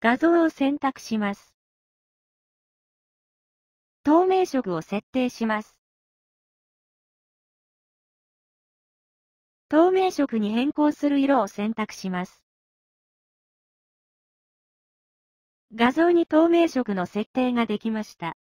画像を選択します。透明色を設定します。透明色に変更する色を選択します。画像に透明色の設定ができました。